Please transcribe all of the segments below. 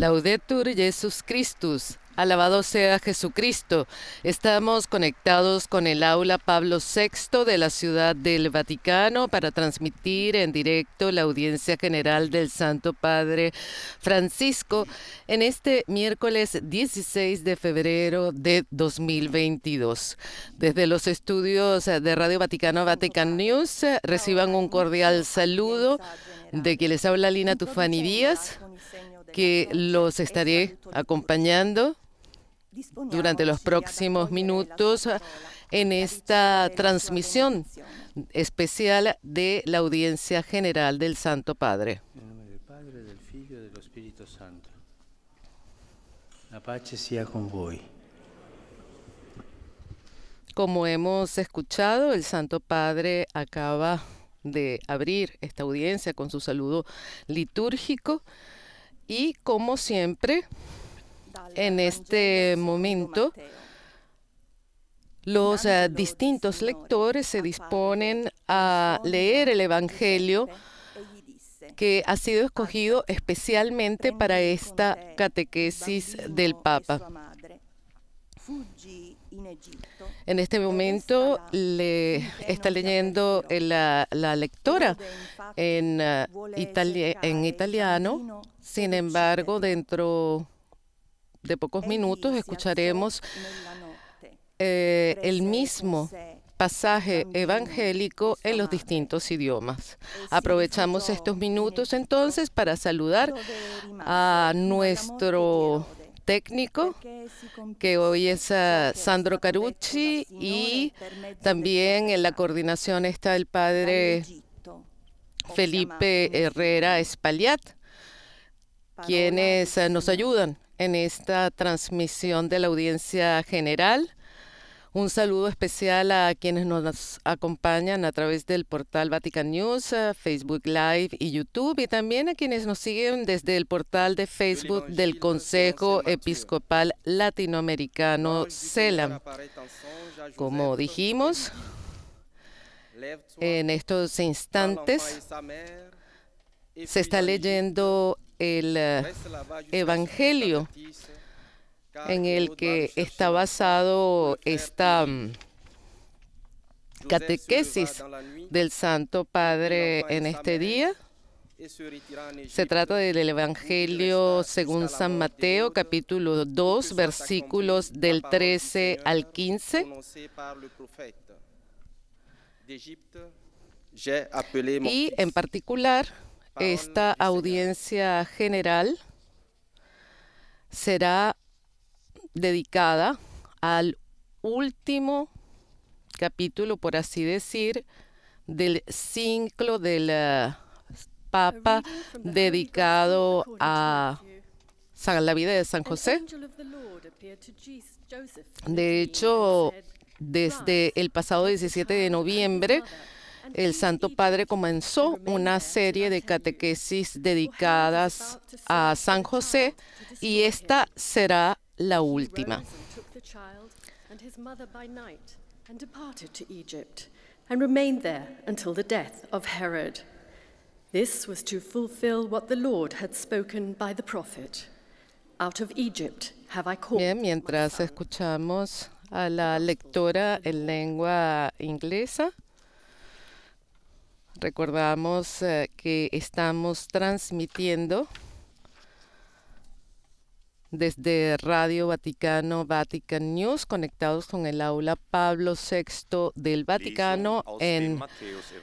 Laudetur Jesus Christus. Alabado sea Jesucristo. Estamos conectados con el aula Pablo VI de la Ciudad del Vaticano para transmitir en directo la audiencia general del Santo Padre Francisco en este miércoles 16 de febrero de 2022. Desde los estudios de Radio Vaticano Vatican News reciban un cordial saludo de quien les habla Lina Tufani Díaz que los estaré acompañando durante los próximos minutos en esta transmisión especial de la Audiencia General del Santo Padre. del del Padre, y Espíritu La paz sea con vos. Como hemos escuchado, el Santo Padre acaba de abrir esta audiencia con su saludo litúrgico. Y como siempre, en este momento, los distintos lectores se disponen a leer el Evangelio que ha sido escogido especialmente para esta catequesis del Papa. En este momento le está leyendo eh, la, la lectora eh, en, italiano. Sin embargo, dentro de pocos minutos escucharemos eh, el mismo pasaje evangélico en los distintos idiomas. Aprovechamos estos minutos entonces para saludar a nuestro técnico, que hoy es ah, Sandro Carucci, y también en la coordinación está el padre Felipe Herrera Espaliat, quienes ah, nos ayudan en esta transmisión de la audiencia general un saludo especial a quienes nos acompañan a través del portal Vatican News, eh, Facebook Live y YouTube, y también a quienes nos siguen desde el portal de Facebook del Consejo Episcopal Latinoamericano, CELAM. Como dijimos, en estos instantes se está leyendo el eh, Evangelio en el que está basado esta catequesis del Santo Padre en este día. Se trata del Evangelio según San Mateo, capítulo 2, versículos del 13 al 15. Y en particular, esta audiencia general será dedicada al último capítulo, por así decir, del ciclo del Papa dedicado a San, la vida de San José. De hecho, desde el pasado 17 de noviembre, el Santo Padre comenzó una serie de catequesis dedicadas a San José y esta será la última. and remained there until the death of Herod. This was to fulfill what the Lord had spoken by the prophet. Out of Egypt have I called. Bien, mientras escuchamos a la lectora en lengua inglesa, recordamos eh, que estamos transmitiendo desde Radio Vaticano, Vatican News, conectados con el aula Pablo VI del Vaticano en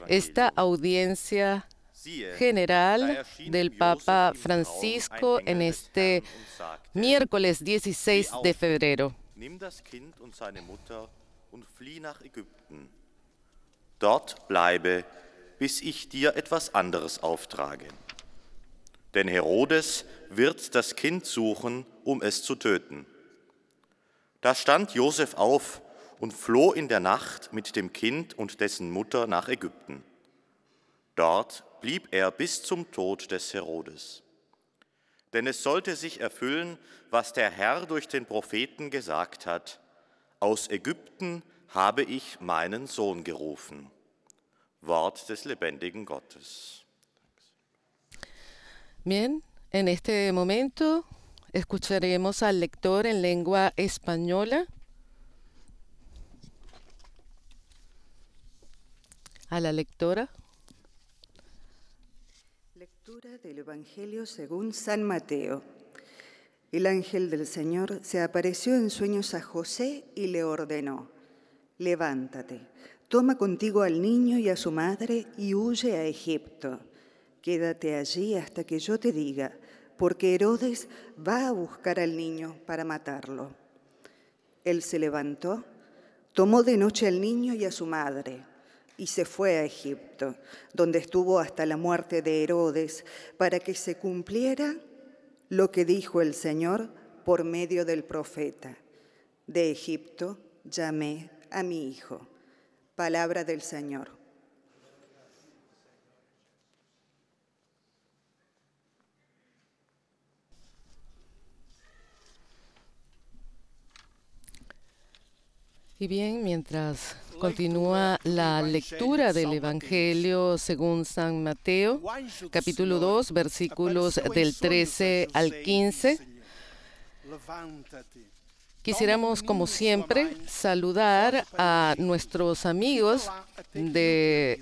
esta audiencia eh, general del Papa Francisco en este miércoles 16 de febrero. bleibe, bis ich dir etwas anderes auftrage. denn Herodes wird das Kind suchen, um es zu töten. Da stand Josef auf und floh in der Nacht mit dem Kind und dessen Mutter nach Ägypten. Dort blieb er bis zum Tod des Herodes. Denn es sollte sich erfüllen, was der Herr durch den Propheten gesagt hat, aus Ägypten habe ich meinen Sohn gerufen. Wort des lebendigen Gottes. Bien, en este momento escucharemos al lector en lengua española, a la lectora. Lectura del Evangelio según San Mateo. El ángel del Señor se apareció en sueños a José y le ordenó, levántate, toma contigo al niño y a su madre y huye a Egipto Quédate allí hasta que yo te diga, porque Herodes va a buscar al niño para matarlo. Él se levantó, tomó de noche al niño y a su madre, y se fue a Egipto, donde estuvo hasta la muerte de Herodes, para que se cumpliera lo que dijo el Señor por medio del profeta. De Egipto llamé a mi hijo. Palabra del Señor. Y bien, mientras continúa la lectura del Evangelio según San Mateo, capítulo 2, versículos del 13 al 15, quisiéramos, como siempre, saludar a nuestros amigos de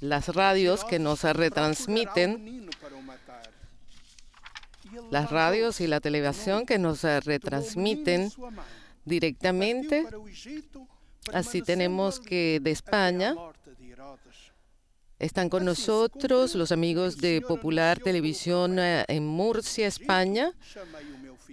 las radios que nos retransmiten las radios y la televisión que nos retransmiten directamente. Así tenemos que de España están con nosotros los amigos de Popular Televisión eh, en Murcia, España.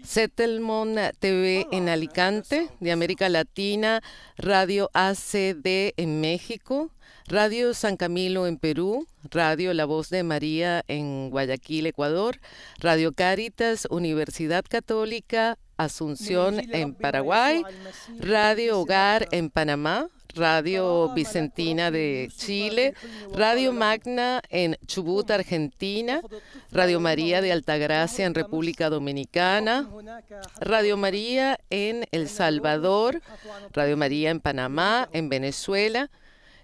Settlement TV en ah, Alicante, de América Latina, Radio ACD en México, Radio San Camilo en Perú, Radio La Voz de María en Guayaquil, Ecuador, Radio Caritas, Universidad Católica, Asunción en Paraguay, Radio Hogar en Panamá, Radio oh, Vicentina de Chile, Radio Magna en Chubut, Argentina, Radio María de Altagracia en República Dominicana, Radio María en El Salvador, Radio María en Panamá, en Venezuela,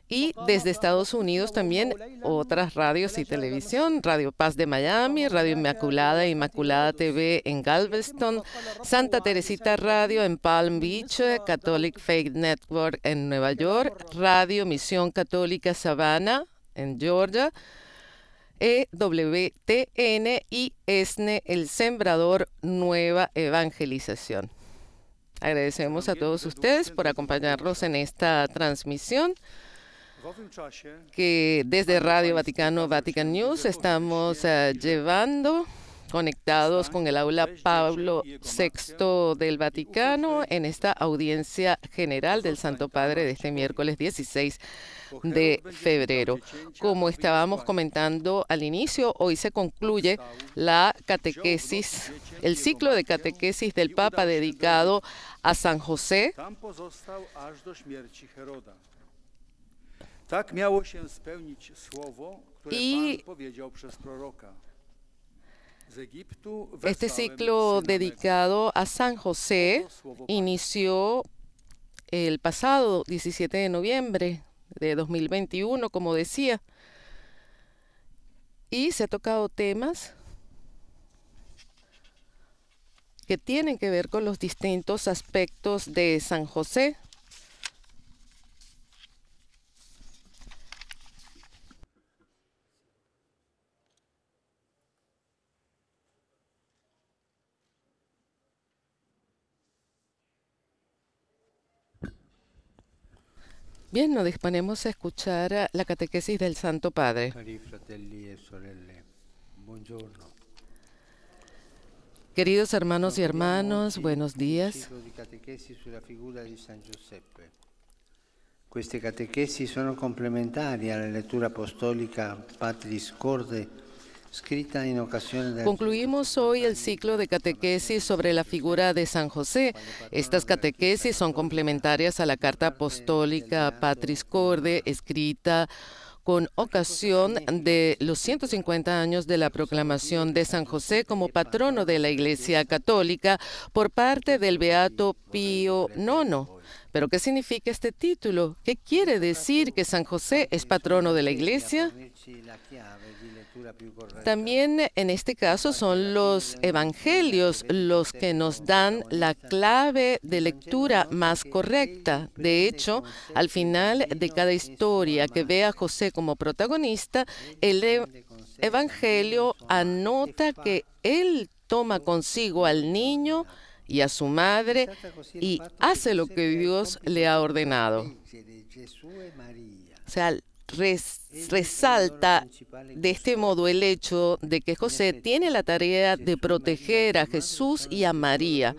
y desde Estados Unidos también otras radios y televisión, Radio Paz de Miami, Radio Inmaculada, Inmaculada TV en Galveston, Santa Teresita Radio en Palm Beach, Catholic Faith Network en Nueva York, Radio Misión Católica Savannah en Georgia, EWTN y ESNE, e, El Sembrador Nueva Evangelización. Agradecemos a todos ustedes por acompañarnos en esta transmisión que desde Radio Vaticano, Vatican News, estamos eh, llevando conectados con el aula Pablo VI del Vaticano en esta audiencia general del Santo Padre de este miércoles 16 de febrero. Como estábamos comentando al inicio, hoy se concluye la catequesis, el ciclo de catequesis del Papa dedicado a San José y... Este ciclo dedicado a San José inició el pasado 17 de noviembre de 2021, como decía, y se ha tocado temas que tienen que ver con los distintos aspectos de San José. Bien, nos disponemos a escuchar eh, la catequesis del Santo Padre. E Queridos hermanos y hermanas, buenos días. Queste catechesi sono complementari alla lettura apostolica Patris Corde Concluimos hoy el ciclo de catequesis sobre la figura de San José. Estas catequesis son complementarias a la carta apostólica Patris Corde, escrita con ocasión de los 150 años de la proclamación de San José como patrono de la Iglesia Católica por parte del Beato Pío IX. ¿Pero qué significa este título? ¿Qué quiere decir que San José es patrono de la Iglesia? También en este caso son los evangelios los que nos dan la clave de lectura más correcta. De hecho, al final de cada historia que ve a José como protagonista, el e, evangelio anota que él toma consigo al niño y a su madre y hace lo que Dios le ha ordenado. O sea, resalta de este modo el hecho de que José tiene la tarea de proteger a Jesús y a María.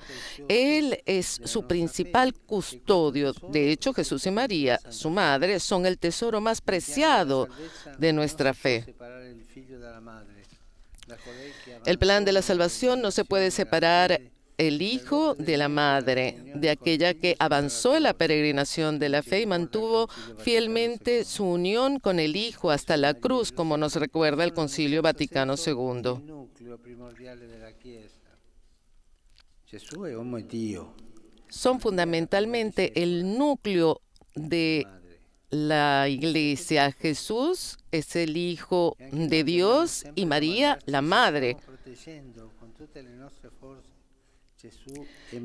Él es su principal custodio. De hecho, Jesús y María, su madre, son el tesoro más preciado de nuestra fe. El plan de la salvación no se puede separar el hijo de la madre, de aquella que avanzó en la peregrinación de la fe y mantuvo fielmente su unión con el hijo hasta la cruz, como nos recuerda el Concilio Vaticano II. Son fundamentalmente el núcleo de la iglesia. Jesús es el Hijo de Dios y María la Madre.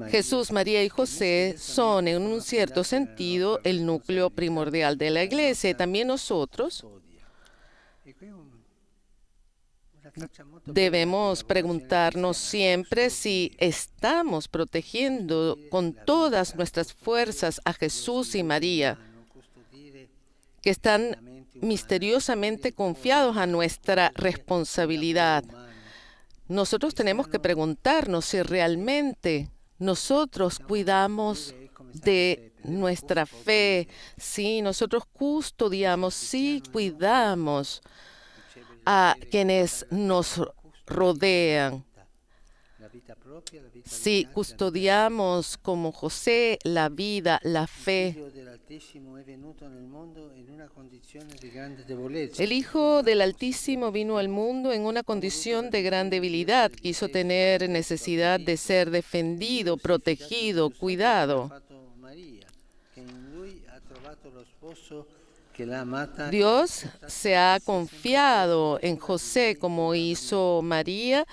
Jesús, María y José son en un cierto sentido el núcleo primordial de la iglesia y también nosotros debemos preguntarnos siempre si estamos protegiendo con todas nuestras fuerzas a Jesús y María, que están misteriosamente confiados a nuestra responsabilidad. Nosotros tenemos que preguntarnos si realmente nosotros cuidamos de nuestra fe, si nosotros custodiamos, si cuidamos a quienes nos rodean si custodiamos como José la vida, la fe, el Hijo del Altísimo vino al mundo en una condición de gran debilidad, quiso tener necesidad de ser defendido, protegido, cuidado. Dios se ha confiado en José como hizo María,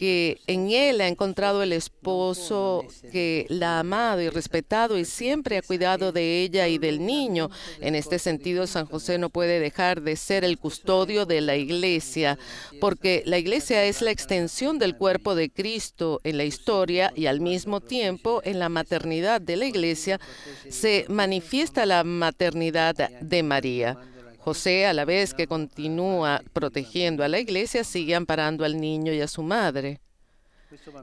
que en él ha encontrado el esposo que la ha amado y respetado y siempre ha cuidado de ella y del niño. En este sentido, San José no puede dejar de ser el custodio de la iglesia, porque la iglesia es la extensión del cuerpo de Cristo en la historia y al mismo tiempo en la maternidad de la iglesia se manifiesta la maternidad de María. José, a la vez que continúa protegiendo a la iglesia, sigue amparando al niño y a su madre.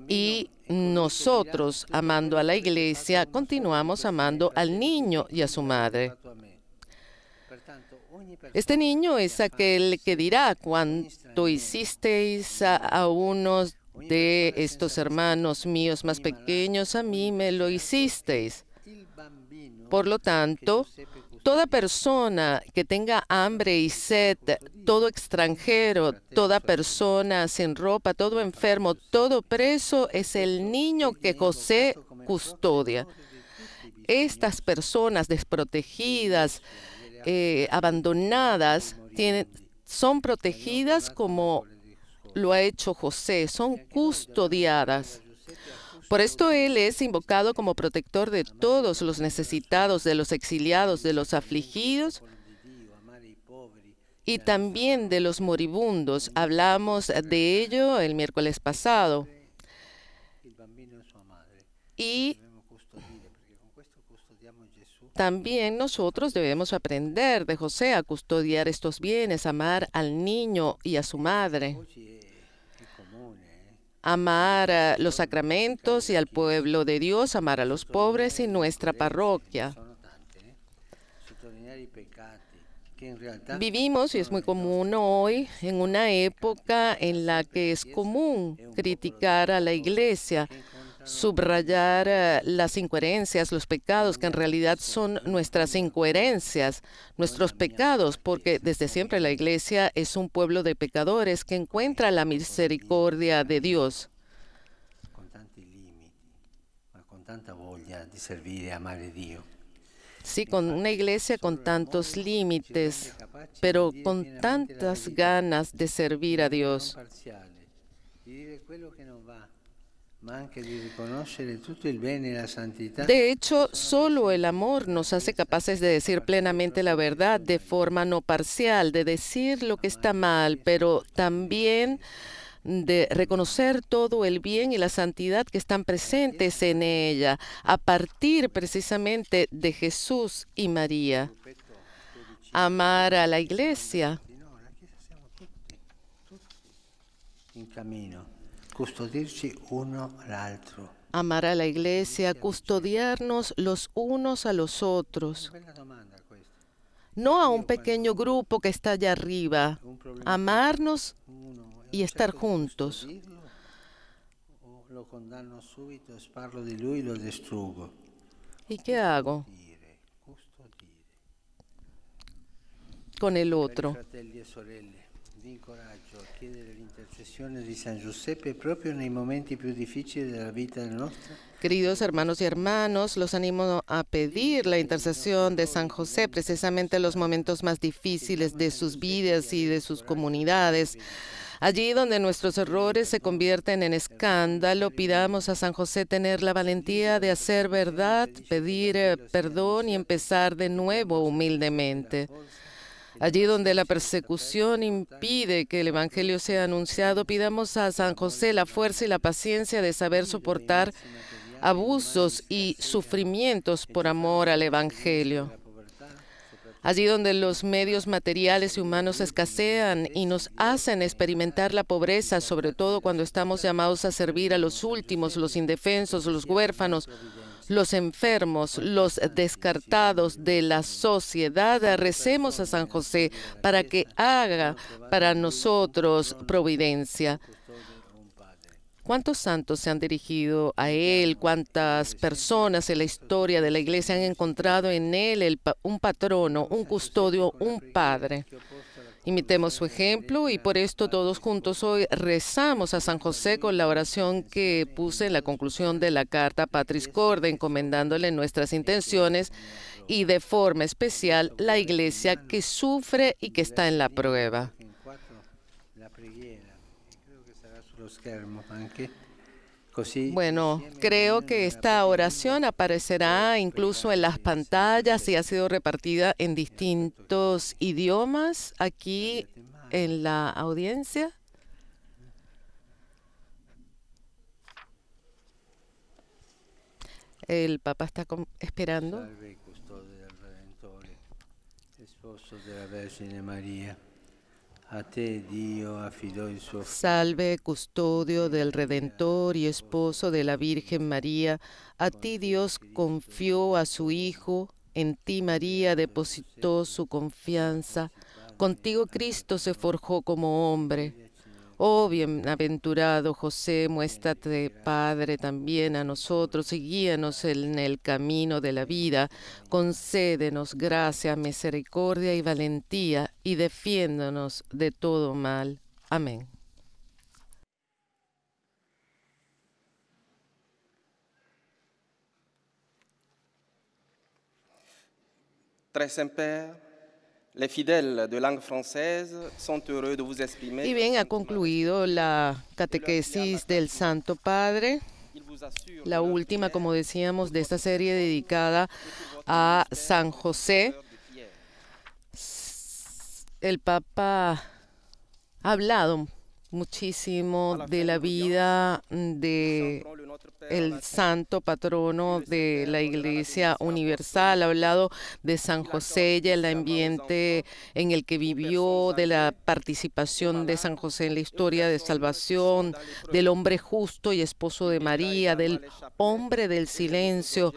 Y nosotros, amando a la iglesia, continuamos amando al niño y a su madre. Este niño es aquel que dirá cuando hicisteis a, uno unos de estos hermanos míos más pequeños, a mí me lo hicisteis. Por lo tanto, Toda persona que tenga hambre y sed, todo extranjero, toda persona sin ropa, todo enfermo, todo preso, es el niño que José custodia. Estas personas desprotegidas, eh, abandonadas, son protegidas como lo ha hecho José, son custodiadas. Por esto Él es invocado como protector de todos los necesitados, de los exiliados, de los afligidos y también de los moribundos. Hablamos de ello el miércoles pasado. Y también nosotros debemos aprender de José a custodiar estos bienes, amar al niño y a su madre amar a los sacramentos y al pueblo de Dios, amar a los pobres y nuestra parroquia. Vivimos, y es muy común hoy, en una época en la que es común criticar a la iglesia, subrayar eh, las incoherencias, los pecados, que en realidad son nuestras incoherencias, nuestros pecados, porque desde siempre la iglesia es un pueblo de pecadores que encuentra la misericordia de Dios. Sí, con una iglesia con tantos límites, pero con tantas ganas de servir a Dios. De hecho, solo el amor nos hace capaces de decir plenamente la verdad de forma no parcial, de decir lo que está mal, pero también de reconocer todo el bien y la santidad que están presentes en ella, a partir precisamente de Jesús y María. Amar a la iglesia. En camino custodirci uno Amar a la iglesia, custodiarnos los unos a los otros. No a un pequeño grupo que está allá arriba. Amarnos y estar juntos. ¿Y qué hago? Con el otro. Queridos hermanos y hermanos, los animo a pedir la intercesión de San José precisamente en los momentos más difíciles de sus vidas y de sus comunidades. Allí donde nuestros errores se convierten en escándalo, pidamos a San José tener la valentía de hacer verdad, pedir eh, perdón y empezar de nuevo humildemente. Allí donde la persecución impide que el Evangelio sea anunciado, pidamos a San José la fuerza y la paciencia de saber soportar abusos y sufrimientos por amor al Evangelio. Allí donde los medios materiales y humanos escasean y nos hacen experimentar la pobreza, sobre todo cuando estamos llamados a servir a los últimos, los indefensos, los huérfanos, los enfermos, los descartados de la sociedad. Recemos a San José para que haga para nosotros providencia. ¿Cuántos santos se han dirigido a Él? ¿Cuántas personas en la historia de la Iglesia han encontrado en Él un patrono, un custodio, un padre? Imitemos su ejemplo y por esto todos juntos hoy rezamos a San José con la oración que puse en la conclusión de la carta a Patris Corde, encomendándole nuestras intenciones y de forma especial la iglesia que sufre y que está en la prueba. Bueno, creo que esta oración aparecerá incluso en las pantallas y ha sido repartida en distintos idiomas aquí en la audiencia. El Papa está esperando. Salve, custodio del Redentor y esposo de la Virgen María, a ti Dios confió a su Hijo, en ti María depositó su confianza, contigo Cristo se forjó como hombre. Oh bienaventurado José, muéstrate Padre también a nosotros y guíanos en el camino de la vida. Concédenos gracia, misericordia y valentía y defiéndonos de todo mal. Amén. Tres de Y bien, ha concluido la catequesis del Santo Padre, la última, como decíamos, de esta serie dedicada a San José. El Papa ha hablado muchísimo de la vida de el santo patrono de la Iglesia pues, Universal, ha hablado de San José y el ambiente en el que vivió, de la participación de San José en la historia de salvación, del hombre justo y esposo de María, del hombre del silencio,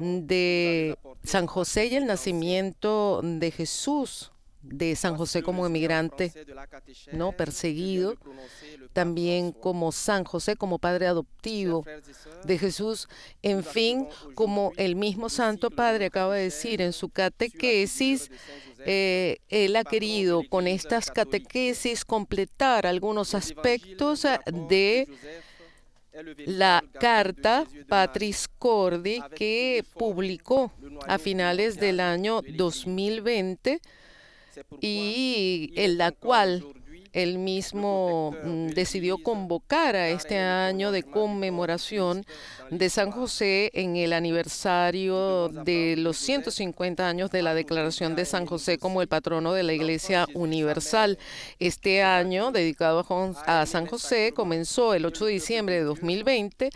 de San José y el nacimiento de Jesús de San José como emigrante no perseguido, también como San José como padre adoptivo de Jesús, en fin, como el mismo Santo Padre acaba de decir en su catequesis, eh, él ha querido con estas catequesis completar algunos aspectos eh, de la carta Patris Cordi que publicó a finales del año 2020 y en la cual él mismo mm, decidió convocar a este año de conmemoración de San José en el aniversario de los 150 años de la declaración de San José como el patrono de la Iglesia Universal. Este año, dedicado a San José, comenzó el 8 de diciembre de 2020,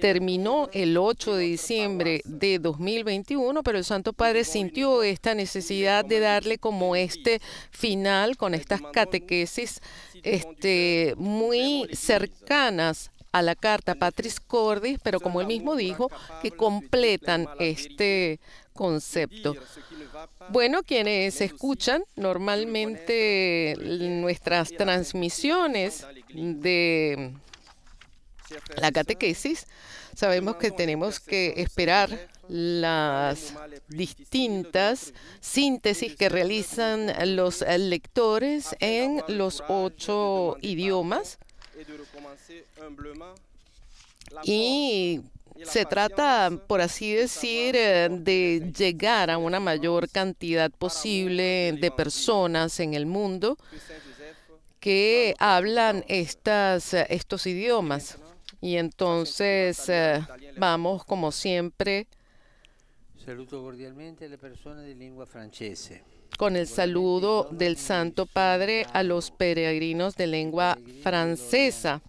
terminó el 8 de diciembre de 2021, pero el Santo Padre sintió esta necesidad de darle como este final con estas catequesis este, muy cercanas a la carta Patrice Cordis, pero como él mismo dijo, que completan este concepto. Bueno, quienes escuchan normalmente nuestras transmisiones de la catequesis, sabemos que tenemos que esperar las distintas síntesis que realizan los lectores en los ocho idiomas y se trata, por así decir, eh, de llegar a una mayor cantidad posible de personas en el mundo que hablan estas, estos idiomas. Y entonces eh, vamos, como siempre, Saludo cordialmente a las personas de lengua francesa. Con el saludo del Santo Padre a los peregrinos de lengua francesa.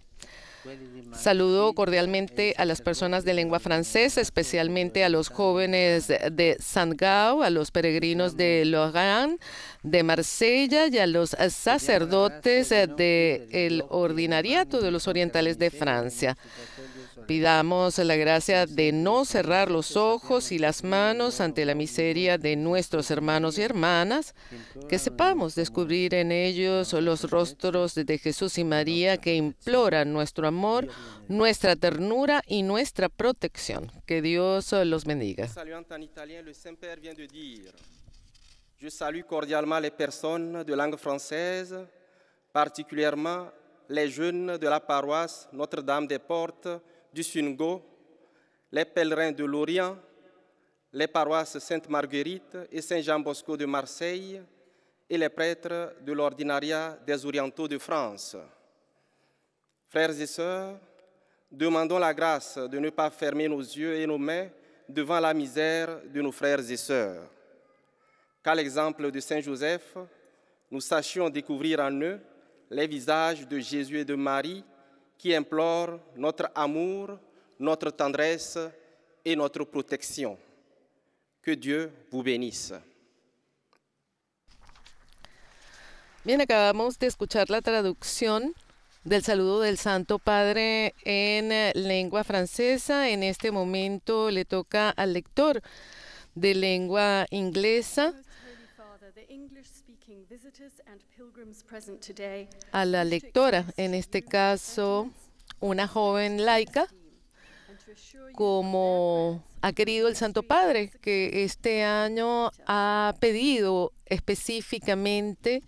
Saludo cordialmente a las personas de lengua francesa, especialmente a los jóvenes de Saint-Gau, a los peregrinos de Lorraine, de Marsella y a los sacerdotes eh, del ordinariato de los orientales de Francia. Este Pidamos la gracia de no cerrar los ojos y las manos ante la miseria de nuestros hermanos y hermanas, que sepamos descubrir en ellos los rostros de Jesús y María que imploran nuestro amor, nuestra ternura y nuestra protección. Que Dios los bendiga. Je salue cordialement les personnes de langue française, particulièrement les jeunes de la paroisse Notre-Dame des Portes du Sungo, les pèlerins de l'Orient, les paroisses Sainte-Marguerite et Saint-Jean-Bosco de Marseille et les prêtres de l'ordinariat des orientaux de France. Frères et sœurs, demandons la grâce de ne pas fermer nos yeux et nos mains devant la misère de nos frères et sœurs. Qu'à l'exemple de Saint Joseph, nous sachions découvrir en eux les visages de Jésus et de Marie que implore notre amour, notre tendresse et notre protection. Que Dios vous bénisse. Bien, acabamos de escuchar la traducción del saludo del Santo Padre en eh, lengua francesa. En este momento le toca al lector de lengua inglesa a la lectora, en este caso una joven laica, como ha querido el Santo Padre, que este año ha pedido específicamente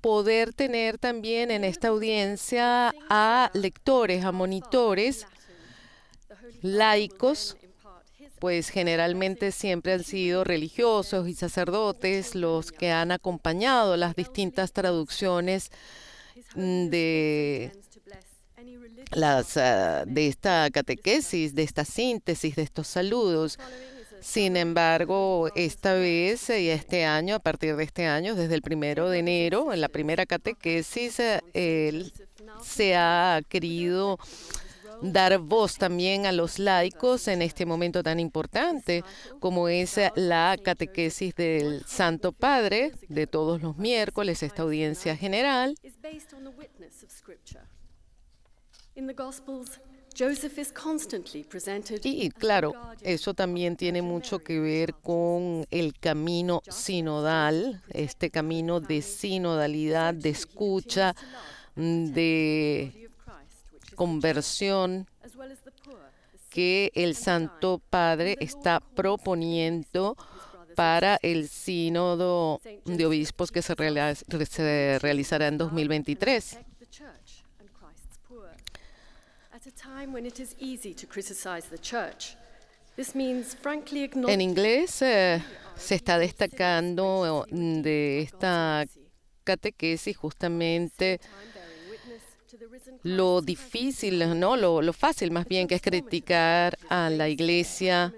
poder tener también en esta audiencia a lectores, a monitores laicos pues generalmente siempre han sido religiosos y sacerdotes los que han acompañado las distintas traducciones mm, de las ah, de esta catequesis, de esta síntesis, de estos saludos. Sin embargo, esta vez y este año, a partir de este año, desde el primero de enero, en la primera catequesis, él eh, se ha querido dar voz también a los laicos en este momento tan importante como es la catequesis del Santo Padre de todos los miércoles, esta audiencia general. Y claro, eso también tiene mucho que ver con el camino sinodal, este camino de sinodalidad, de escucha, mm, de conversión que el Santo Padre está proponiendo para el sínodo de obispos que se, realizará en 2023. En inglés eh, se está destacando de esta catequesis justamente lo difícil, no, lo, lo fácil más bien que es criticar a la iglesia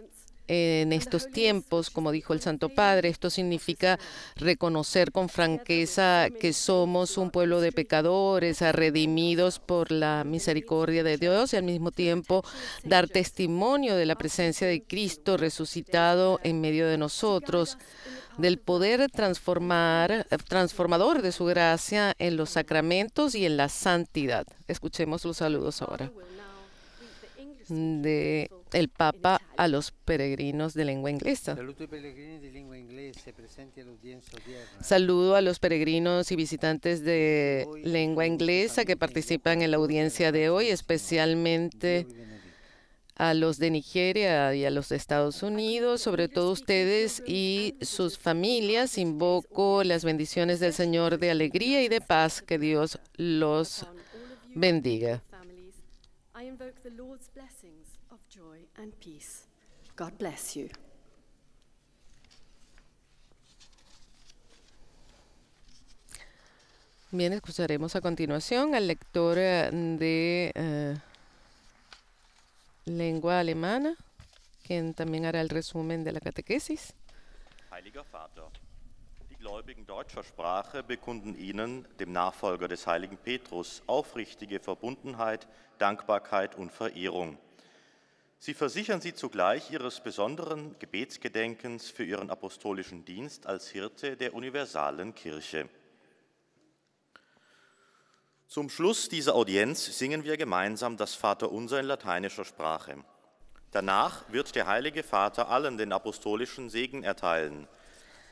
en estos tiempos, como dijo el Santo Padre. Esto significa reconocer con franqueza que somos un pueblo de pecadores, redimidos por la misericordia de Dios y al mismo tiempo dar testimonio de la presencia de Cristo resucitado en medio de nosotros del poder transformar, transformador de su gracia en los sacramentos y en la santidad. Escuchemos los saludos ahora el Papa a los peregrinos de lengua inglesa. Saludo a los peregrinos y visitantes de lengua inglesa que participan en la audiencia de hoy, especialmente a los de Nigeria y a los de Estados Unidos, sobre todo ustedes y sus familias. Invoco las bendiciones del Señor de alegría y de paz. Que Dios los bendiga. joy, and peace. God bless you. Bien, escucharemos a continuación al lector eh, de uh, lengua alemana, quien también hará el resumen de la catequesis. Heiliger Vater, die Gläubigen deutscher Sprache bekunden Ihnen, dem Nachfolger des heiligen Petrus, aufrichtige Verbundenheit, Dankbarkeit und Verehrung. Sie versichern sie zugleich ihres besonderen Gebetsgedenkens für ihren apostolischen Dienst als Hirte der universalen Kirche. Zum Schluss dieser Audienz singen wir gemeinsam das Vaterunser in lateinischer Sprache. Danach wird der Heilige Vater allen den apostolischen Segen erteilen.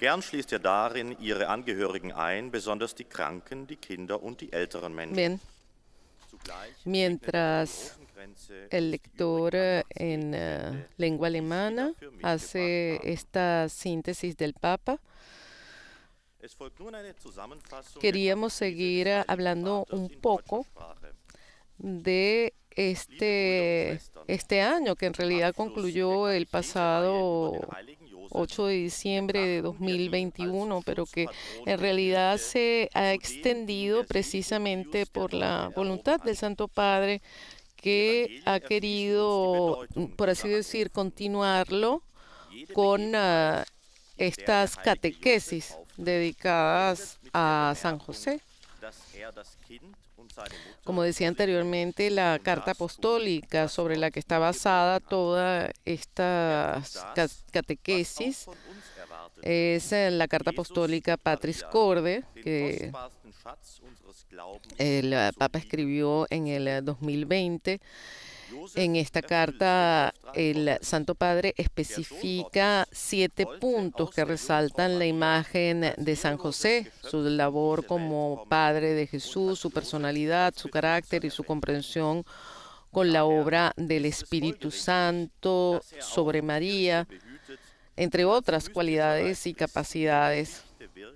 Gern schließt er darin ihre Angehörigen ein, besonders die Kranken, die Kinder und die älteren Menschen. Bien. Mientras el lector eh, en eh, lengua alemana hace esta síntesis del Papa. Queríamos seguir eh, hablando un poco de este, este año, que en realidad concluyó el pasado 8 de diciembre de 2021, pero que en realidad se ha extendido precisamente por la voluntad del Santo Padre que ha querido, por así decir, continuarlo con ah, estas catequesis dedicadas a San José. Como decía anteriormente, la carta apostólica sobre la que está basada toda esta catequesis es la carta apostólica Patris Corde, que eh, el Papa escribió en el 2020. En esta carta, el Santo Padre especifica siete puntos que resaltan la imagen de San José, su labor como Padre de Jesús, su personalidad, su carácter y su comprensión con la obra del Espíritu Santo sobre María, entre otras cualidades y capacidades.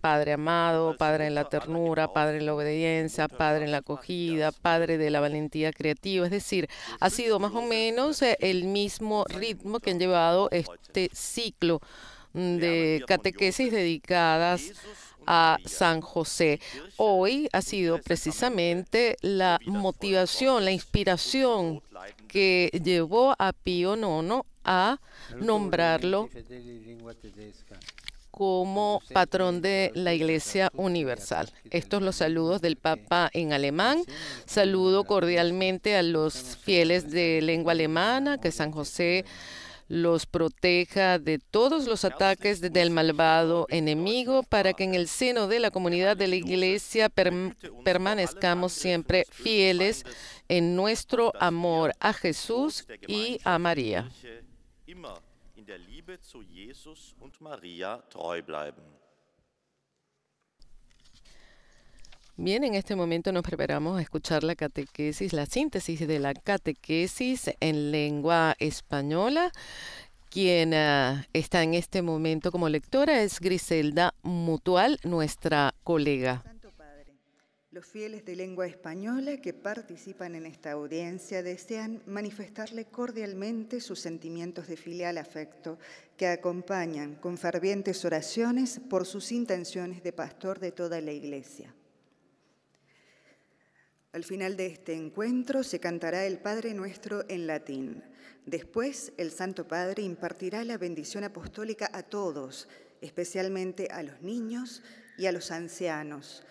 Padre amado, Padre en la ternura, Padre en la obediencia, Padre en la acogida, Padre de la valentía creativa. Es decir, ha sido más o menos eh, el mismo ritmo que han llevado este ciclo mm, de catequesis dedicadas a San José. Hoy ha sido precisamente la motivación, la inspiración que llevó a Pío IX a nombrarlo como patrón de la Iglesia Universal. Estos los saludos del Papa en alemán. Saludo cordialmente a los fieles de lengua alemana, que San José los proteja de todos los ataques del malvado enemigo para que en el seno de la comunidad de la Iglesia permanezcamos siempre fieles en nuestro amor a Jesús y a María. Bien, en este momento nos preparamos a escuchar la catequesis, la síntesis de la catequesis en lengua española. Quien ah, está en este momento como lectora es Griselda Mutual, nuestra colega. Los fieles de lengua española que participan en esta audiencia desean manifestarle cordialmente sus sentimientos de filial afecto que acompañan con fervientes oraciones por sus intenciones de pastor de toda la Iglesia. Al final de este encuentro se cantará el Padre Nuestro en latín. Después el Santo Padre impartirá la bendición apostólica a todos, especialmente a los niños y a los ancianos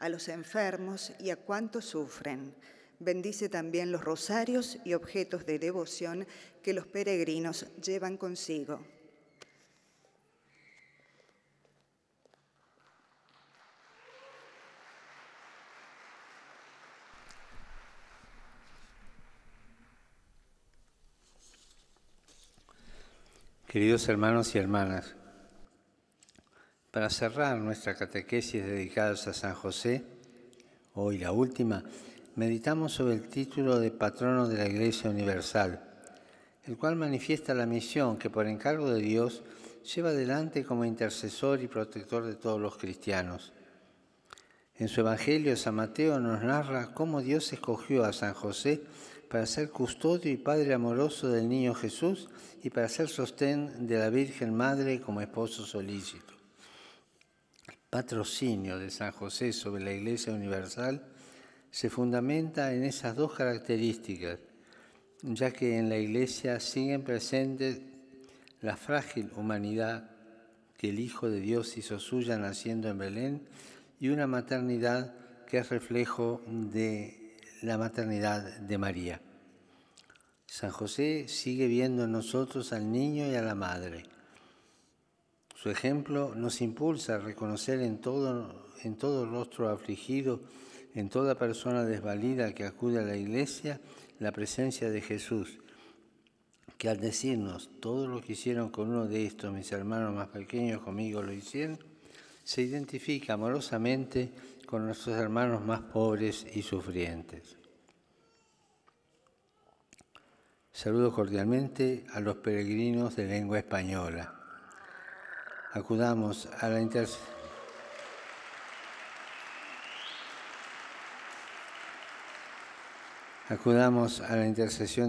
a los enfermos y a cuantos sufren. Bendice también los rosarios y objetos de devoción que los peregrinos llevan consigo. Queridos hermanos y hermanas, para cerrar nuestra catequesis dedicada a San José, hoy la última, meditamos sobre el título de patrono de la Iglesia Universal, el cual manifiesta la misión que por encargo de Dios lleva adelante como intercesor y protector de todos los cristianos. En su Evangelio, San Mateo nos narra cómo Dios escogió a San José para ser custodio y padre amoroso del niño Jesús y para ser sostén de la Virgen Madre como esposo solícito patrocinio de San José sobre la Iglesia Universal se fundamenta en esas dos características, ya que en la Iglesia siguen presentes la frágil humanidad que el Hijo de Dios hizo suya naciendo en Belén y una maternidad que es reflejo de la maternidad de María. San José sigue viendo en nosotros al niño y a la madre su ejemplo nos impulsa a reconocer en todo, en rostro afligido, en toda persona desvalida que acude a la iglesia, la presencia de Jesús, que al decirnos, todo lo que hicieron con uno de estos, mis hermanos más pequeños conmigo lo hicieron, se identifica amorosamente con nuestros hermanos más pobres y sufrientes. Saludo cordialmente a los peregrinos de lengua española acudamos a la intercesión.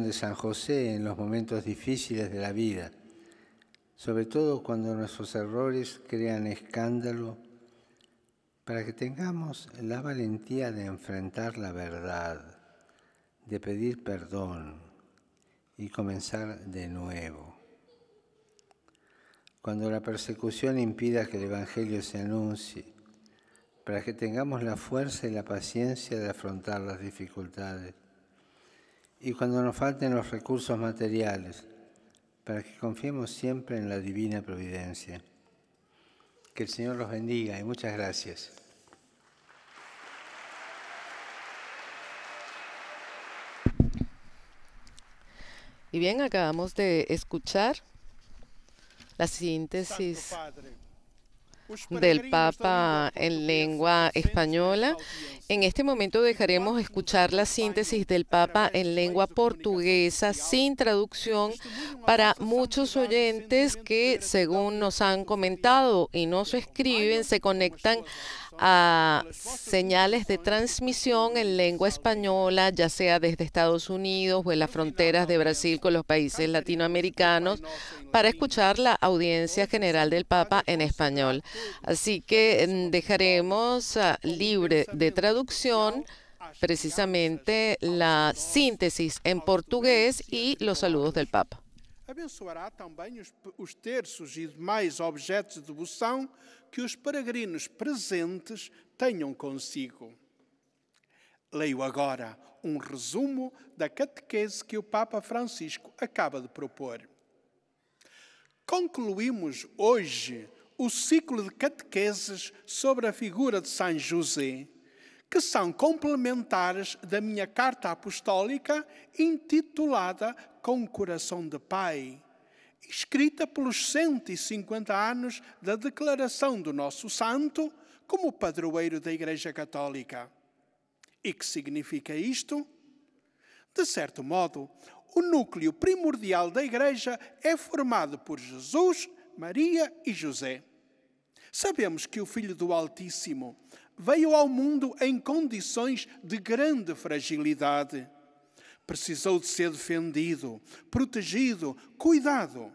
de San José en los momentos difíciles de la vida, sobre todo cuando nuestros errores crean escándalo, para que tengamos la valentía de enfrentar la verdad, de pedir perdón y comenzar de nuevo cuando la persecución impida que el Evangelio se anuncie, para que tengamos la fuerza y la paciencia de afrontar las dificultades, y cuando nos falten los recursos materiales, para que confiemos siempre en la divina providencia. Que el Señor los bendiga y muchas gracias. Y bien, acabamos de escuchar la síntesis del Papa en lengua española. En este momento dejaremos escuchar la síntesis del Papa en lengua portuguesa sin traducción para muchos oyentes que, según nos han comentado y no se escriben, se conectan a señales de transmisión en lengua española, ya sea desde Estados Unidos o en las fronteras de Brasil con los países latinoamericanos, para escuchar la audiencia general del Papa en español. Así que mm, dejaremos ah, libre de traducción precisamente la síntesis en portugués y los saludos del Papa. que os peregrinos presentes tenham consigo. Leio agora um resumo da catequese que o Papa Francisco acaba de propor. Concluímos hoje o ciclo de catequeses sobre a figura de São José, que são complementares da minha carta apostólica intitulada Com Coração de Pai escrita pelos 150 anos da declaração do nosso santo como padroeiro da Igreja Católica. E que significa isto? De certo modo, o núcleo primordial da Igreja é formado por Jesus, Maria e José. Sabemos que o Filho do Altíssimo veio ao mundo em condições de grande fragilidade precisou de ser defendido, protegido, cuidado.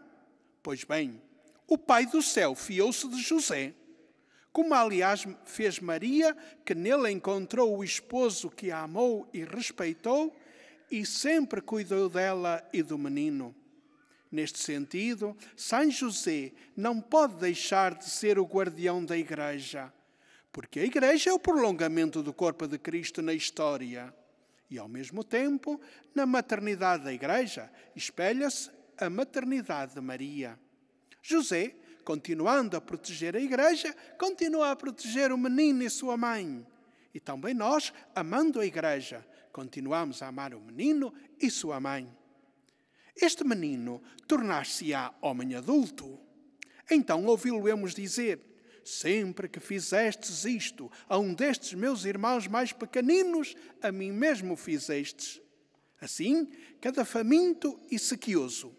Pois bem, o Pai do céu fiou-se de José, como aliás fez Maria, que nele encontrou o esposo que a amou e respeitou e sempre cuidou dela e do menino. Neste sentido, São José não pode deixar de ser o guardião da Igreja, porque a Igreja é o prolongamento do corpo de Cristo na história e, ao mesmo tempo, na maternidade da Igreja espelha-se a maternidade de Maria. José, continuando a proteger a Igreja, continua a proteger o menino e sua mãe. E também nós, amando a Igreja, continuamos a amar o menino e sua mãe. Este menino tornar-se-á homem adulto. Então ouvi-lo-emos dizer: Sempre que fizestes isto a um destes meus irmãos mais pequeninos, a mim mesmo fizestes. Assim, cada faminto e sequioso,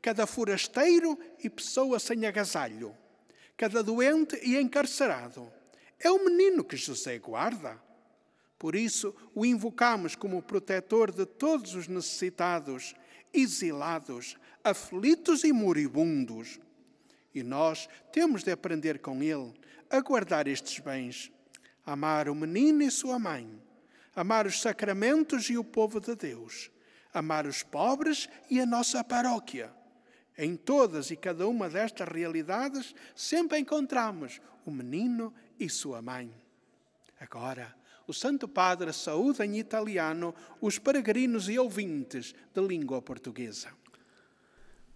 cada forasteiro e pessoa sem agasalho, cada doente e encarcerado, é o menino que José guarda. Por isso, o invocamos como protetor de todos os necessitados, exilados, aflitos e moribundos e nós temos de aprender com ele a guardar estes bens, amar o menino e sua mãe, amar os sacramentos e o povo de Deus, amar os pobres e a nossa paróquia. Em todas e cada uma destas realidades sempre encontramos o menino e sua mãe. Agora, o Santo Padre saúda em italiano os peregrinos e ouvintes de língua portuguesa.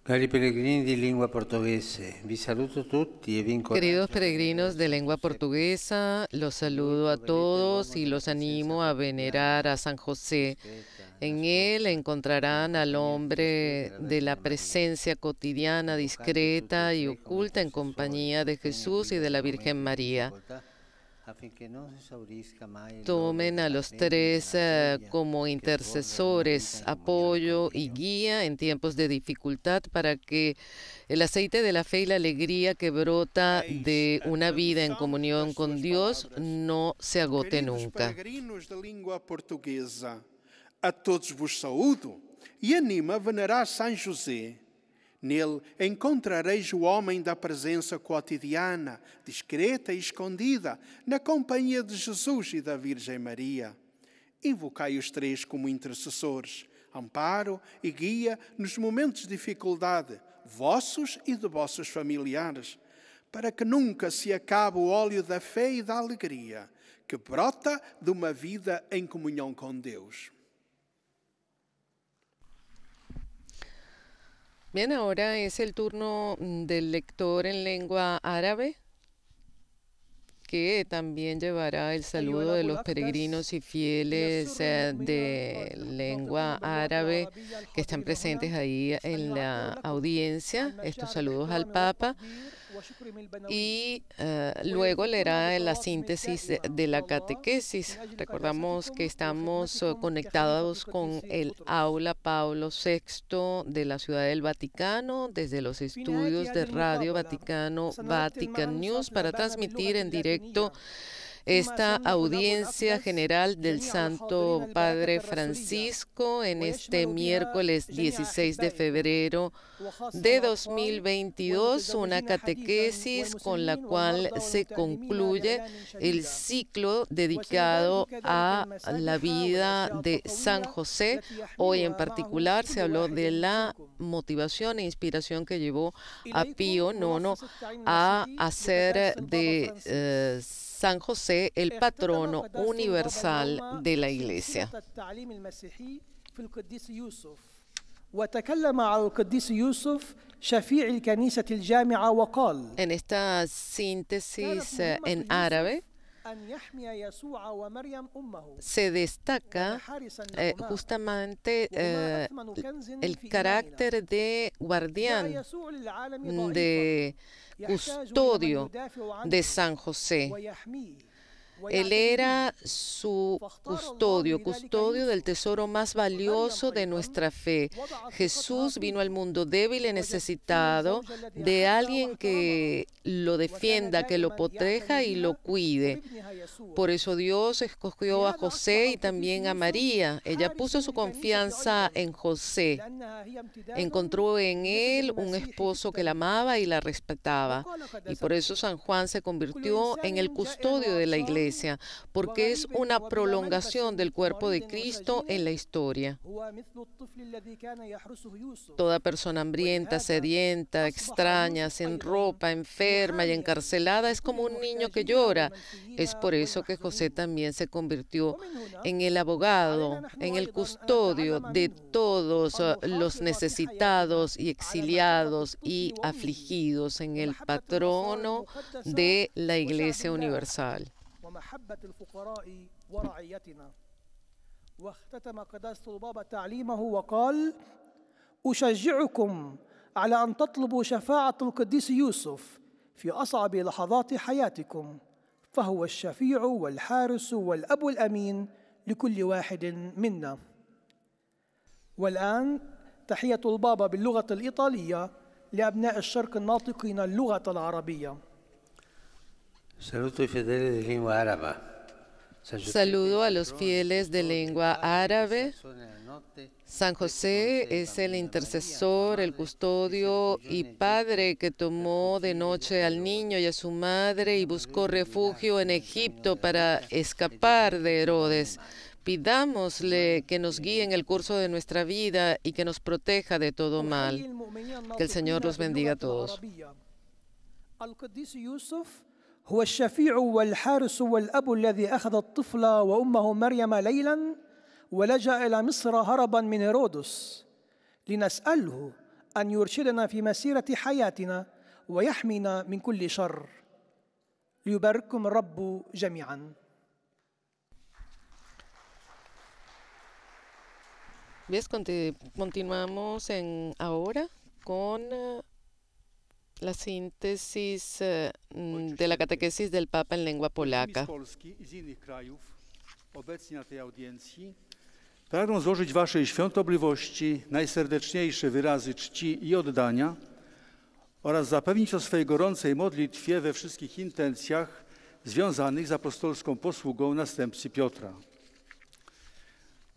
E Queridos peregrinos de lengua portuguesa, los saludo a todos y los animo a venerar a San José. En él encontrarán al hombre de la presencia cotidiana, discreta y oculta en compañía de Jesús y de la Virgen María. Tomen a los tres eh, como intercesores, apoyo y guía en tiempos de dificultad para que el aceite de la fe y la alegría que brota de una vida en comunión con Dios no se agote nunca. portuguesa, a todos vos saludo y anima a venerar San José, Nele encontrareis o homem da presença cotidiana, discreta e escondida, na companhia de Jesus e da Virgem Maria. Invocai os três como intercessores, amparo e guia nos momentos de dificuldade, vossos e de vossos familiares, para que nunca se acabe o óleo da fé e da alegria, que brota de uma vida em comunhão com Deus. Bien, ahora es el turno mm, del lector en lengua árabe, que también llevará el saludo de los peregrinos y fieles eh, de lengua árabe que están presentes ahí en la audiencia, estos saludos al Papa y eh, luego leerá la síntesis de, la catequesis. Recordamos que estamos eh, conectados con el aula Pablo VI de la Ciudad del Vaticano, desde los estudios de Radio Vaticano, Vatican News, para transmitir en directo esta audiencia general del Santo Padre Francisco en este miércoles 16 de febrero de 2022, una catequesis con la cual se concluye el ciclo pues dedicado a la vida de San José. Hoy en particular se habló de la motivación e inspiración que llevó a Pío IX a hacer de San José el patrono universal de la Iglesia. En esta síntesis eh, en árabe, se destaca eh, eh, justamente eh, el carácter de guardián, de custodio de San José él era su custodio, custodio del tesoro más valioso de nuestra fe. Jesús vino al mundo débil y necesitado de alguien que lo defienda, que lo proteja y lo cuide. Por eso Dios escogió a José y también a María. Ella puso su confianza en José. Encontró en él un esposo que la amaba y la respetaba. Y por eso San Juan se convirtió en el custodio de la iglesia porque es una prolongación del cuerpo de Cristo en la historia. Toda persona hambrienta, sedienta, extraña, sin ropa, enferma y encarcelada es como un niño que llora. Es por eso que José también se convirtió en el abogado, en el custodio de todos eh, los necesitados y exiliados y afligidos en el patrono de la Iglesia Universal. ومحبة الفقراء ورعيتنا واختتم قداسة البابا تعليمه وقال أشجعكم على أن تطلبوا شفاعة القديس يوسف في أصعب لحظات حياتكم فهو الشفيع والحارس والأب الأمين لكل واحد منا والآن تحية البابا باللغة الإيطالية لأبناء الشرق الناطقين اللغة العربية Saludo a los fieles de lengua árabe. San José es el intercesor, el custodio y padre que tomó de noche al niño y a su madre y buscó refugio en Egipto para escapar de Herodes. Pidámosle que nos guíe eh, en el curso de nuestra vida y que nos proteja de todo mal. Que el Señor los bendiga a todos. هو الشفيع والحارس والأب الذي أخذ الطفل وأمه مريم ليلا ولجأ إلى مصر هربا من هيرودس لنسأله أن يرشدنا في مسيرة حياتنا ويحمينا من كل شر ليبارككم الرب جميعا Bien, continuamos en ahora con eh, la síntesis eh, mm, de la catequesis del Papa en lengua polaca. na tej audiencji, pragną złożyć Waszej świątobliwości najserdeczniejsze wyrazy czci i oddania oraz zapewnić o swojej gorącej modlitwie we wszystkich intencjach związanych z apostolską posługą następcy Piotra.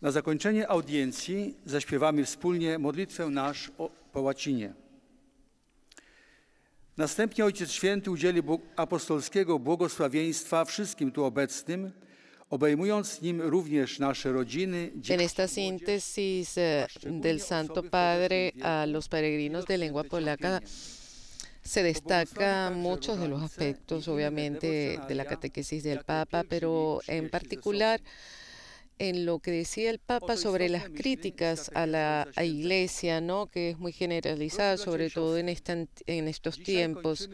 Na zakończenie audiencji zaśpiewamy wspólnie modlitwę nasz po łacinie. Następnie Ojciec Święty udzieli apostolskiego błogosławieństwa wszystkim tu obecnym, obejmując nim również nasze rodziny. En esta síntesis eh, del Santo Padre a los peregrinos de lengua polaca se destaca muchos de los aspectos, obviamente, de la catequesis del y Papa, pero en particular en lo que decía el Papa sobre las críticas a la Iglesia, ¿no? que es muy generalizada, sobre todo en, esta en estos tiempos.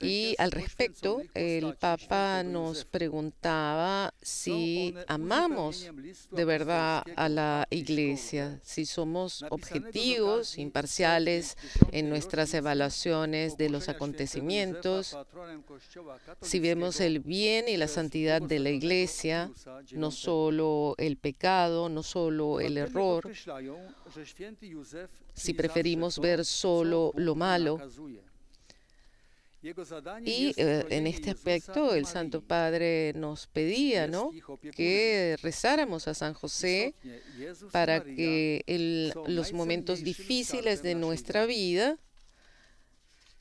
Y al respecto, el Papa nos preguntaba si amamos de verdad a la Iglesia, si somos objetivos, imparciales en nuestras evaluaciones de los acontecimientos, si vemos el bien y la santidad de la Iglesia, ah, no solo el pecado, no solo el error, si preferimos ver solo lo malo. Y eh, en este aspecto el Santo Padre nos pedía ¿no? que rezáramos a San José para que en los momentos difíciles de nuestra vida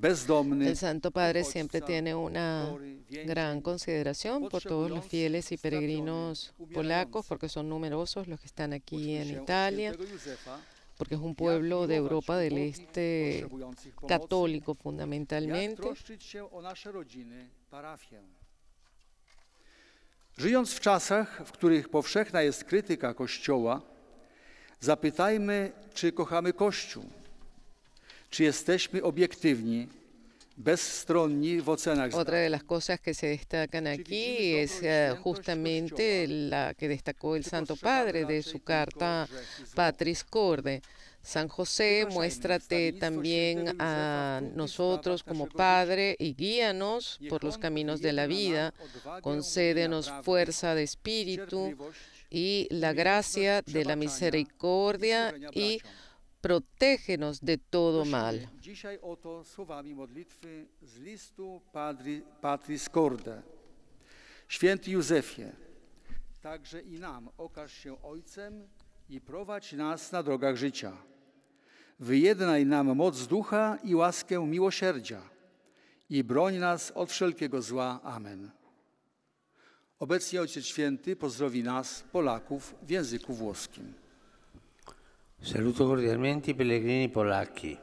El Santo Padre siempre tiene una gran consideración por todos los fieles y peregrinos polacos, porque son numerosos los que están aquí en Italia, porque es un pueblo de Europa del Este católico fundamentalmente. Żyjąc w czasach, w których powszechna jest krytyka Kościoła, zapytajmy, czy kochamy Kościół. Otra de las cosas que se destacan aquí es eh, justamente la que destacó el Santo Padre de su carta Patris Corde. San José, muéstrate también a nosotros como Padre y guíanos por los caminos de la vida. Concédenos fuerza de espíritu y la gracia de la misericordia y protégenos de todo mal. Dzisiaj oto słowami modlitwy z listu Święty Józefie, także i nam okaż się Ojcem i prowadź nas na drogach życia. Wyjednaj nam moc ducha i łaskę miłosierdzia i broń nas od wszelkiego zła. Amen. Obecnie Ojciec Święty pozdrowi nas, Polaków, w języku włoskim. Saluto cordialmente polacchi.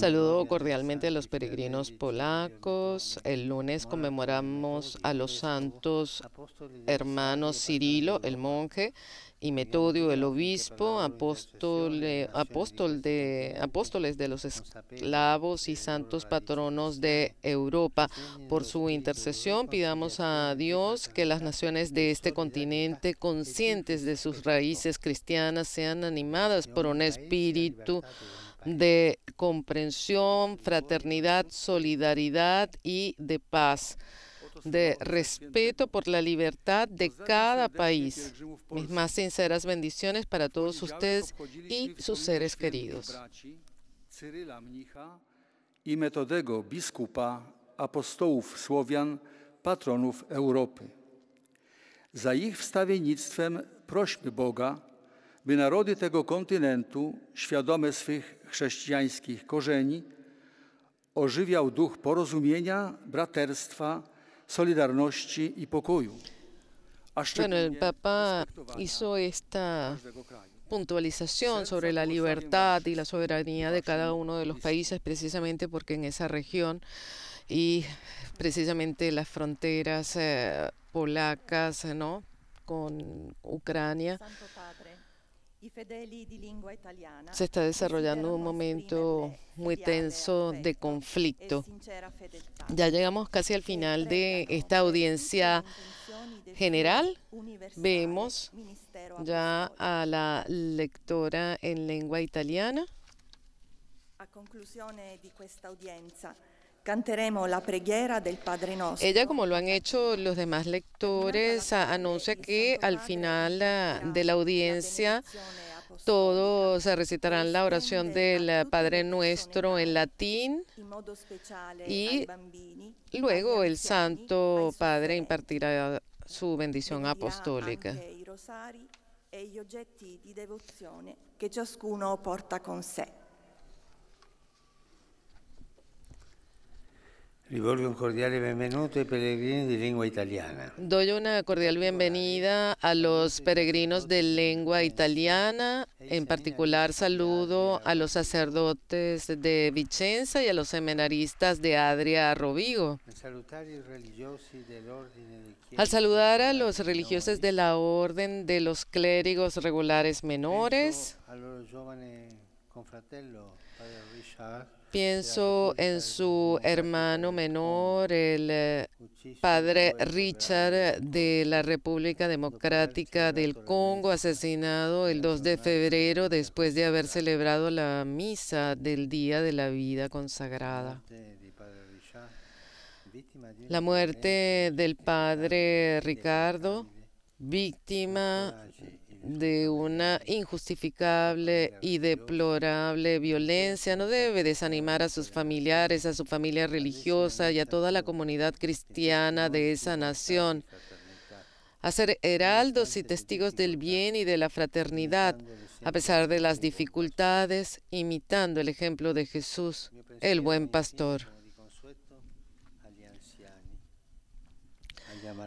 Saludo cordialmente a los peregrinos polacos. El lunes conmemoramos a los santos hermanos Cirilo, el monje, y Metodio, el obispo, apóstol, apóstol de, apóstoles de los esclavos y santos patronos de Europa. Por su intercesión pidamos a Dios que las naciones de este continente, conscientes de sus raíces cristianas, sean animadas por un espíritu de comprensión, fraternidad, solidaridad y de paz. de respeto por la libertad de cada país. Mis más sinceras bendiciones para todos ustedes y sus seres queridos. i Metodego, biskupa, apostołów Słowian, patronów Europy. Za ich wstawiennictwem prośmy Boga, by narody tego kontynentu, świadome swych chrześcijańskich korzeni, ożywiał duch porozumienia, braterstwa, solidarności bueno, el Papa hizo esta puntualización sobre la libertad y la soberanía de cada uno de los países, precisamente porque en esa región y precisamente las fronteras eh, polacas eh, ¿no? con Ucrania se está e desarrollando un momento muy tenso de e conflicto. Ya llegamos casi al final de esta audiencia general. Vemos ya a la lectora en lengua italiana. A Cantaremos la preghiera del Padre Nostro. Ella, como lo han hecho los demás lectores, anuncia que al final eh, de la audiencia todos eh, recitarán la oración del eh, Padre Nuestro en latín y luego el Santo Padre impartirá su bendición apostólica. e porta con sé. Rivolgo e italiana. Doy una cordial bienvenida a los peregrinos de lengua italiana. En particular, saludo a los sacerdotes de Vicenza y a los seminaristas de Adria Rovigo. Al saludar a los religiosos de la orden de los clérigos regulares menores, a los jóvenes Pienso en su hermano menor, el eh, padre Richard de la República Democrática del Congo, asesinado el 2 de febrero después de haber celebrado la misa del Día de la Vida Consagrada. La muerte del padre Ricardo, víctima de una injustificable y deplorable violencia. No debe desanimar a sus familiares, a su familia religiosa y a toda la comunidad este, este, cristiana de este, esa nación. A ser heraldos y testigos del bien y de la fraternidad, a pesar de las dificultades, imitando el ejemplo de Jesús, el buen pastor.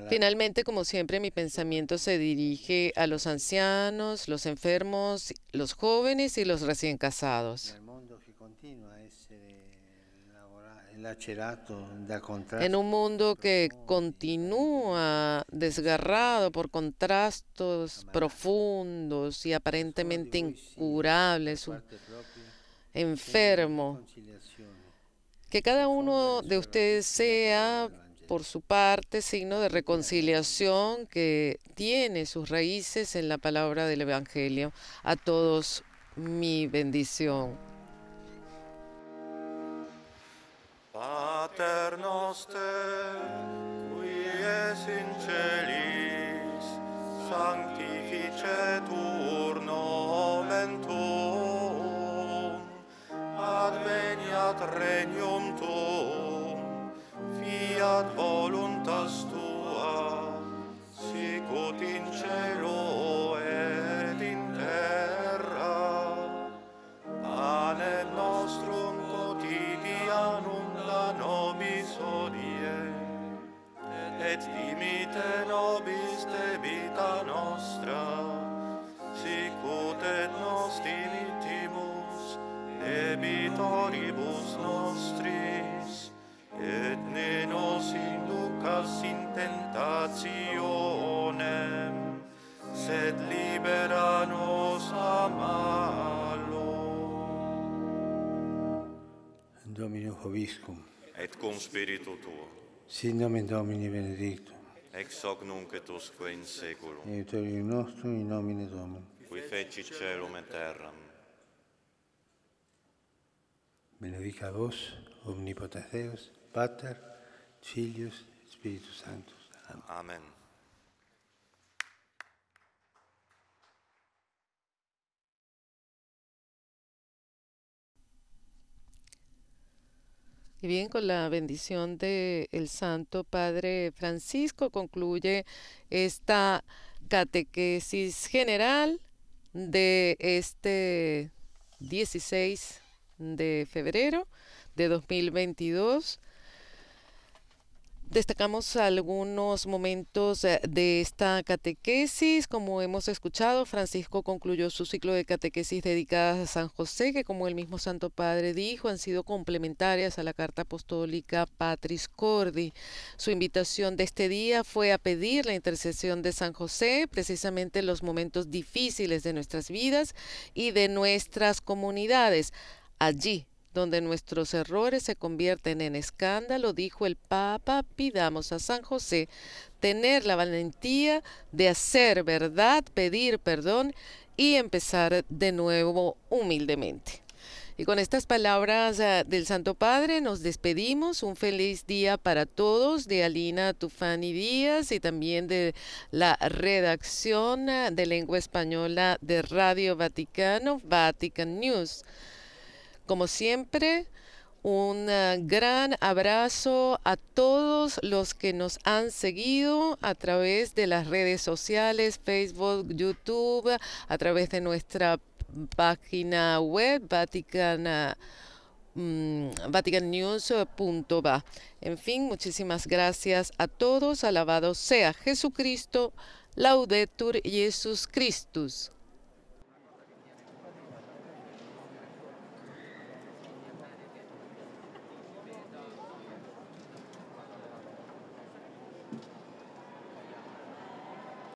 Finalmente, como siempre, mi pensamiento se dirige a los ancianos, los enfermos, los jóvenes y los recién casados. En un mundo que continúa desgarrado por contrastos profundos y aparentemente incurables, enfermo, que cada uno de ustedes sea por su parte, signo de reconciliación que tiene sus raíces en la palabra del Evangelio. A todos mi bendición. qui es in celis, adveniat regnum fiat voluntas tua, sicut in cielo et in terra. Pane nostrum quotidianum da nobis odie, et dimite nobis debita nostra, sicut et nos dimitimus debitoribus nostri, et ne nos inducas in tentationem, sed libera nos a malo. Domino Hoviscum. Et cum spiritu tuo. Sin nomen Domini benedictum. Ex hoc nunc et usque in seculum. Et uterium nostrum in nomine Domini. Qui feci celum et terram. Benedica vos, omnipotens Deus, Pater, Filius, Espíritu Santo. Amén. Y bien, con la bendición del el Santo Padre Francisco concluye esta catequesis general de este 16 de febrero de 2022. Destacamos algunos momentos eh, de esta catequesis. Como hemos escuchado, Francisco concluyó su ciclo de catequesis dedicadas a San José, que como el mismo Santo Padre dijo, han sido complementarias a la carta apostólica Patris Cordi. Su invitación de este día fue a pedir la intercesión de San José, precisamente en los momentos difíciles de nuestras vidas y de nuestras comunidades. Allí donde nuestros errores se convierten en escándalo, dijo el Papa, pidamos a San José tener la valentía de hacer verdad, pedir perdón y empezar de nuevo humildemente. Y con estas palabras eh, del Santo Padre nos despedimos. Un feliz día para todos de Alina Tufani Díaz y también de la redacción eh, de lengua española de Radio Vaticano, Vatican News. Como siempre, un eh, gran abrazo a todos los que nos han seguido a través de las redes sociales, Facebook, YouTube, a través de nuestra página web Vaticana eh, mm, vaticannews.va. En fin, muchísimas gracias a todos. Alabado sea Jesucristo. Laudetur Jesus Christus.